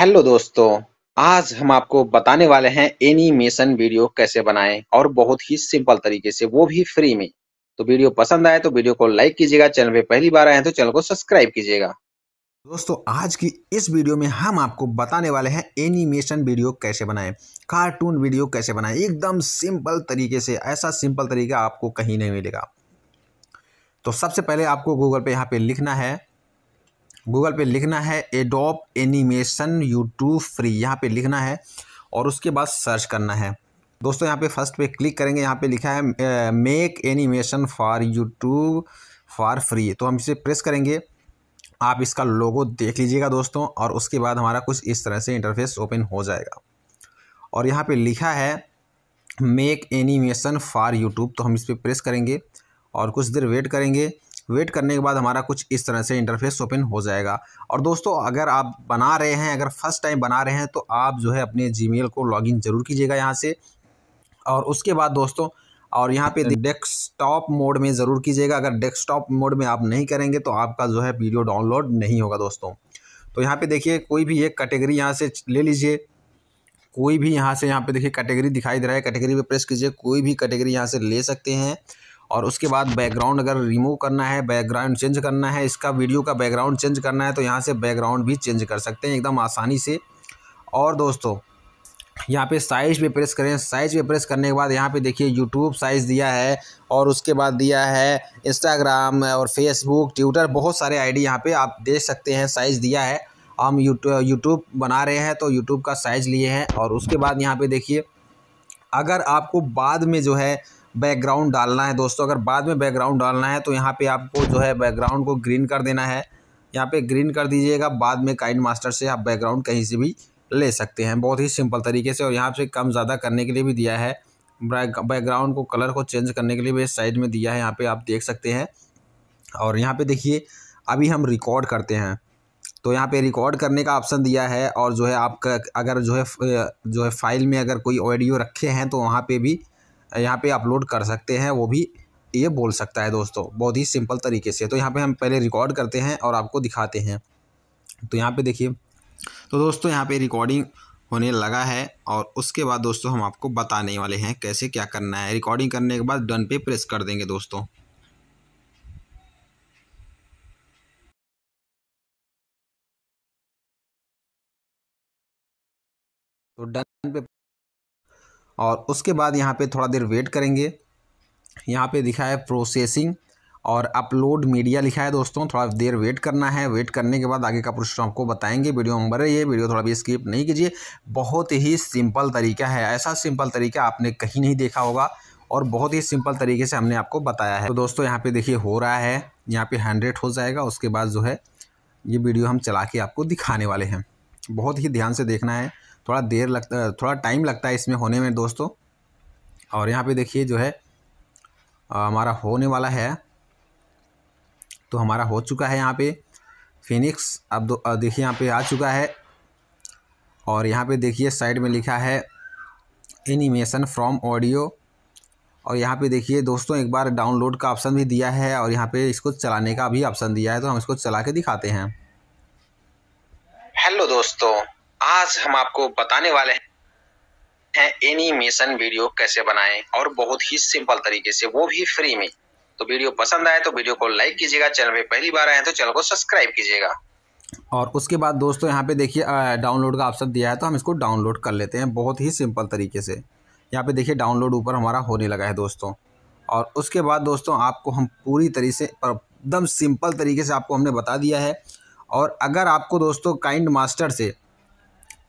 hello दोस्तों आज हम आपको बताने वाले हैं एनिमेशन वीडियो कैसे बनाएं और बहुत ही सिंपल तरीके से वो भी फ्री में तो वीडियो पसंद आए तो वीडियो को लाइक कीजिएगा चैनल पे पहली बार आए हैं तो चैनल को सब्सक्राइब कीजिएगा दोस्तों आज की इस वीडियो में हम आपको बताने वाले हैं एनिमेशन वीडियो कैसे बनाएं कार्टून वीडियो कैसे बनाएं एकदम सिंपल तरीके से ऐसा सिंपल तरीका आपको कहीं नहीं मिलेगा तो सबसे पहले आपको गूगल पे यहाँ पे लिखना है गूगल पे लिखना है एडोप एनिमेशन यूट्यूब फ्री यहाँ पे लिखना है और उसके बाद सर्च करना है दोस्तों यहाँ पे फर्स्ट पे क्लिक करेंगे यहाँ पे लिखा है make animation for YouTube for free तो हम इसे प्रेस करेंगे आप इसका लोगो देख लीजिएगा दोस्तों और उसके बाद हमारा कुछ इस तरह से इंटरफेस ओपन हो जाएगा और यहाँ पर लिखा है मेक एनिमेशन फॉर यूट्यूब तो हम इस पर प्रेस करेंगे और कुछ देर वेट करेंगे वेट करने के बाद हमारा कुछ इस तरह से इंटरफेस ओपन हो जाएगा और दोस्तों अगर आप बना रहे हैं अगर फर्स्ट टाइम बना रहे हैं तो आप जो है अपने जी को लॉगिन ज़रूर कीजिएगा यहाँ से और उसके बाद दोस्तों और यहाँ पे डेस्कटॉप मोड में ज़रूर कीजिएगा अगर डेस्कटॉप मोड में आप नहीं करेंगे तो आपका जो है वीडियो डाउनलोड नहीं होगा दोस्तों तो यहाँ पे देखिए कोई भी एक कैटेगरी यहाँ से ले लीजिए कोई भी यहाँ से यहाँ पे देखिए कैटेगरी दिखाई दे रहा है कैटेगरी पे प्रेस कीजिए कोई भी कैटेगरी यहाँ से ले सकते हैं और उसके बाद बैकग्राउंड अगर रिमूव करना है बैकग्राउंड चेंज करना है इसका वीडियो का बैकग्राउंड चेंज करना है तो यहाँ से बैकग्राउंड भी चेंज कर सकते हैं एकदम आसानी से और दोस्तों यहाँ पे साइज़ पे प्रेस करें साइज़ पे प्रेस करने के बाद यहाँ पे देखिए यूट्यूब साइज़ दिया है और उसके बाद दिया है इंस्टाग्राम और फेसबुक ट्विटर बहुत सारे आईडी यहाँ पर आप देख सकते हैं साइज़ दिया है हम यूट्यूब बना रहे हैं तो यूट्यूब का साइज़ लिए हैं और उसके बाद यहाँ पर देखिए अगर आपको बाद में जो है बैकग्राउंड डालना है दोस्तों अगर बाद में बैकग्राउंड डालना है तो यहाँ पे आपको जो है बैकग्राउंड को ग्रीन कर देना है यहाँ पे ग्रीन कर दीजिएगा बाद में काइंड मास्टर से आप बैकग्राउंड कहीं से भी ले सकते हैं बहुत ही सिंपल तरीके से और यहाँ से कम ज़्यादा करने के लिए भी दिया है बैकग्राउंड को कलर को चेंज करने के लिए भी साइड में दिया है यहाँ पर आप देख सकते हैं और यहाँ पर देखिए अभी हम रिकॉर्ड करते हैं तो यहाँ पे रिकॉर्ड करने का ऑप्शन दिया है और जो है आपका अगर जो है जो है फाइल में अगर कोई ऑडियो रखे हैं तो वहाँ पे भी यहाँ पे अपलोड कर सकते हैं वो भी ये बोल सकता है दोस्तों बहुत ही सिंपल तरीके से तो यहाँ पे हम पहले रिकॉर्ड करते हैं और आपको दिखाते हैं तो यहाँ पे देखिए तो दोस्तों यहाँ पे रिकॉर्डिंग होने लगा है और उसके बाद दोस्तों हम आपको बताने वाले हैं कैसे क्या करना है रिकॉर्डिंग करने के बाद डन पे प्रेस कर देंगे दोस्तों तो डन पे और उसके बाद यहाँ पे थोड़ा देर वेट करेंगे यहाँ पे लिखा है प्रोसेसिंग और अपलोड मीडिया लिखा है दोस्तों थोड़ा देर वेट करना है वेट करने के बाद आगे का प्रश्न आपको बताएंगे वीडियो नंबर है ये वीडियो थोड़ा भी स्किप नहीं कीजिए बहुत ही सिंपल तरीका है ऐसा सिंपल तरीका आपने कहीं नहीं देखा होगा और बहुत ही सिंपल तरीके से हमने आपको बताया है तो दोस्तों यहाँ पे देखिए हो रहा है यहाँ पे हंड्रेड हो जाएगा उसके बाद जो है ये वीडियो हम चला के आपको दिखाने वाले हैं बहुत ही ध्यान से देखना है थोड़ा देर लगता थोड़ा टाइम लगता है इसमें होने में दोस्तों और यहाँ पे देखिए जो है आ, हमारा होने वाला है तो हमारा हो चुका है यहाँ पे फिनिक्स अब देखिए यहाँ पे आ चुका है और यहाँ पे देखिए साइड में लिखा है एनिमेशन फ्रॉम ऑडियो और यहाँ पे देखिए दोस्तों एक बार डाउनलोड का ऑप्शन भी दिया है और यहाँ पे इसको चलाने का भी ऑप्शन दिया है तो हम इसको चला के दिखाते हैं हेलो दोस्तों आज हम आपको बताने वाले हैं एनिमेशन वीडियो कैसे बनाएं और बहुत ही सिंपल तरीके से वो भी फ्री में तो वीडियो पसंद आए तो वीडियो को लाइक कीजिएगा चैनल पे पहली बार आए तो चैनल को सब्सक्राइब कीजिएगा और उसके बाद दोस्तों यहाँ पे देखिए डाउनलोड का ऑप्शन दिया है तो हम इसको डाउनलोड कर लेते हैं बहुत ही सिंपल तरीके से यहाँ पे देखिए डाउनलोड ऊपर हमारा होने लगा है दोस्तों और उसके बाद दोस्तों आपको हम पूरी तरीके से एकदम सिंपल तरीके से आपको हमने बता दिया है और अगर आपको दोस्तों काइंड मास्टर से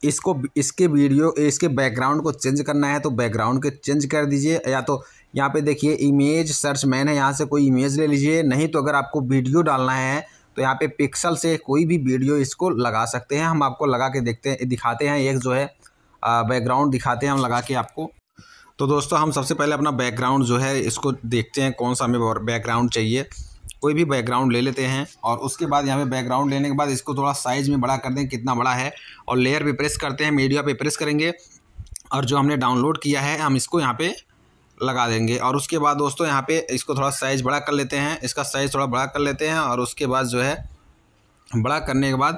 इसको इसके वीडियो इसके बैकग्राउंड को चेंज करना है तो बैकग्राउंड के चेंज कर दीजिए या तो यहाँ पे देखिए इमेज सर्च मैन है यहाँ से कोई इमेज ले लीजिए नहीं तो अगर आपको वीडियो डालना है तो यहाँ पे पिक्सल से कोई भी वीडियो इसको लगा सकते हैं हम आपको लगा के देखते हैं दिखाते हैं एक जो है बैकग्राउंड दिखाते हैं हम लगा के आपको तो दोस्तों हम सबसे पहले अपना बैकग्राउंड जो है इसको देखते हैं कौन सा हमें बैकग्राउंड चाहिए कोई भी बैकग्राउंड ले लेते हैं और उसके बाद यहाँ पे बैकग्राउंड लेने के बाद इसको थोड़ा साइज़ में बड़ा कर दें कितना बड़ा है और लेयर पे प्रेस करते हैं मीडिया पे प्रेस करेंगे और जो हमने डाउनलोड किया है हम इसको यहाँ पे लगा देंगे और उसके बाद दोस्तों यहाँ पे इसको थोड़ा साइज़ बड़ा कर लेते हैं इसका साइज़ थोड़ा बड़ा कर लेते हैं और उसके बाद जो है बड़ा करने के बाद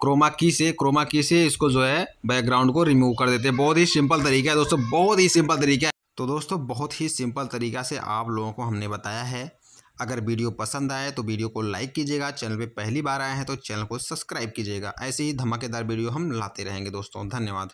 क्रोमा की से क्रोमा की से इसको जो है बैकग्राउंड को रिमूव कर देते हैं बहुत ही सिंपल तरीका है दोस्तों बहुत ही सिंपल तरीका है तो दोस्तों बहुत ही सिंपल तरीका से आप लोगों को हमने बताया है अगर वीडियो पसंद आए तो वीडियो को लाइक कीजिएगा चैनल पे पहली बार आए हैं तो चैनल को सब्सक्राइब कीजिएगा ऐसे ही धमाकेदार वीडियो हम लाते रहेंगे दोस्तों धन्यवाद